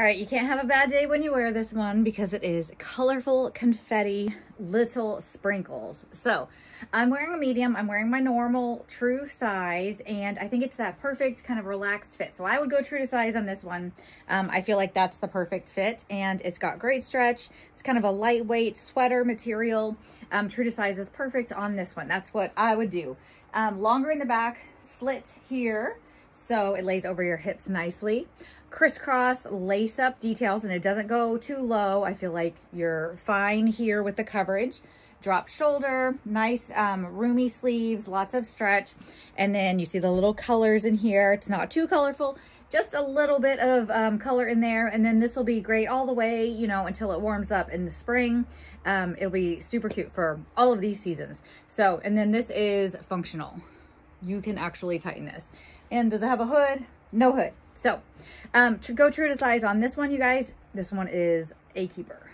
All right, you can't have a bad day when you wear this one because it is colorful confetti little sprinkles. So I'm wearing a medium, I'm wearing my normal true size, and I think it's that perfect kind of relaxed fit. So I would go true to size on this one. Um, I feel like that's the perfect fit and it's got great stretch. It's kind of a lightweight sweater material. Um, true to size is perfect on this one. That's what I would do. Um, longer in the back, slit here, so it lays over your hips nicely. Crisscross lace up details and it doesn't go too low. I feel like you're fine here with the coverage. Drop shoulder, nice um, roomy sleeves, lots of stretch. And then you see the little colors in here. It's not too colorful, just a little bit of um, color in there. And then this will be great all the way, you know, until it warms up in the spring. Um, it'll be super cute for all of these seasons. So, and then this is functional you can actually tighten this. And does it have a hood? No hood. So um, to go true to size on this one, you guys. This one is a keeper.